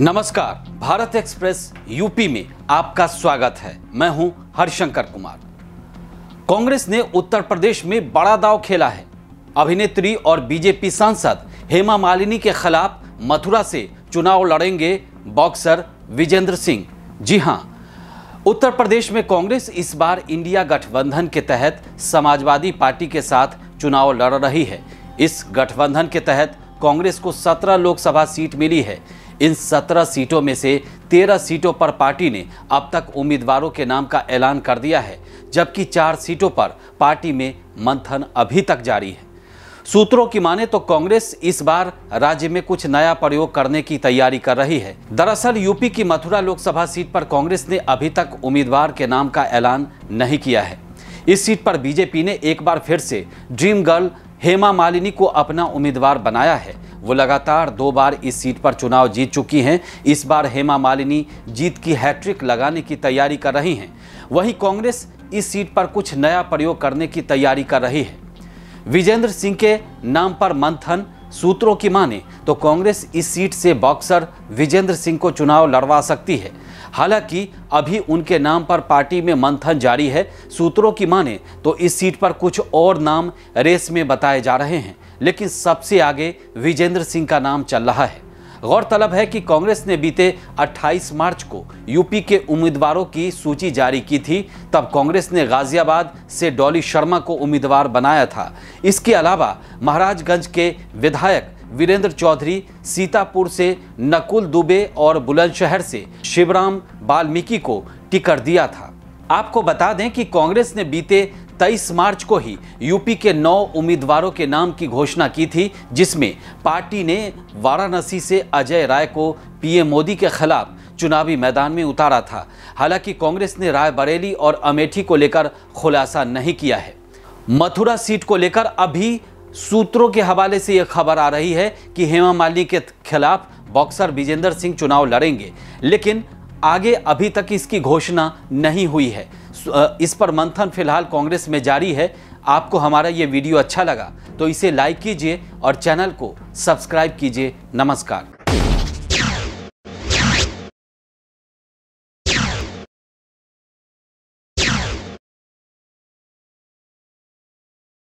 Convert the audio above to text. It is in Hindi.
नमस्कार भारत एक्सप्रेस यूपी में आपका स्वागत है मैं हूं हरिशंकर कुमार कांग्रेस ने उत्तर प्रदेश में बड़ा दाव खेला है अभिनेत्री और बीजेपी सांसद हेमा मालिनी के खिलाफ मथुरा से चुनाव लड़ेंगे बॉक्सर विजेंद्र सिंह जी हां उत्तर प्रदेश में कांग्रेस इस बार इंडिया गठबंधन के तहत समाजवादी पार्टी के साथ चुनाव लड़ रही है इस गठबंधन के तहत कांग्रेस को 17 लोकसभा सीट मिली है इन 17 सीटों में से 13 सीटों पर पार्टी ने अब तक उम्मीदवारों के नाम का ऐलान कर दिया है जबकि चार सीटों पर पार्टी में मंथन अभी तक जारी है सूत्रों की माने तो कांग्रेस इस बार राज्य में कुछ नया प्रयोग करने की तैयारी कर रही है दरअसल यूपी की मथुरा लोकसभा सीट पर कांग्रेस ने अभी तक उम्मीदवार के नाम का ऐलान नहीं किया है इस सीट पर बीजेपी ने एक बार फिर से ड्रीम गर्ल हेमा मालिनी को अपना उम्मीदवार बनाया है वो लगातार दो बार इस सीट पर चुनाव जीत चुकी हैं इस बार हेमा मालिनी जीत की हैट्रिक लगाने की तैयारी कर रही हैं वहीं कांग्रेस इस सीट पर कुछ नया प्रयोग करने की तैयारी कर रही है विजेंद्र सिंह के नाम पर मंथन सूत्रों की माने तो कांग्रेस इस सीट से बॉक्सर विजेंद्र सिंह को चुनाव लड़वा सकती है हालांकि अभी उनके नाम पर पार्टी में मंथन जारी है सूत्रों की माने तो इस सीट पर कुछ और नाम रेस में बताए जा रहे हैं लेकिन सबसे आगे विजेंद्र सिंह का नाम चल रहा है गौरतलब है कि कांग्रेस ने बीते 28 मार्च को यूपी के उम्मीदवारों की सूची जारी की थी तब कांग्रेस ने गाजियाबाद से डॉली शर्मा को उम्मीदवार बनाया था इसके अलावा महाराजगंज के विधायक वीरेंद्र चौधरी सीतापुर से नकुल दुबे और बुलंदशहर से शिवराम बाल्मीकि को टिकट दिया था आपको बता दें कि कांग्रेस ने बीते 23 मार्च को ही यूपी के नौ उम्मीदवारों के नाम की घोषणा की थी जिसमें पार्टी ने वाराणसी से अजय राय को पीएम मोदी के खिलाफ चुनावी मैदान में उतारा था हालांकि कांग्रेस ने राय बरेली और अमेठी को लेकर खुलासा नहीं किया है मथुरा सीट को लेकर अभी सूत्रों के हवाले से यह खबर आ रही है कि हेमा मालिनी के खिलाफ बॉक्सर विजेंद्र सिंह चुनाव लड़ेंगे लेकिन आगे अभी तक इसकी घोषणा नहीं हुई है इस पर मंथन फिलहाल कांग्रेस में जारी है आपको हमारा ये वीडियो अच्छा लगा तो इसे लाइक कीजिए और चैनल को सब्सक्राइब कीजिए नमस्कार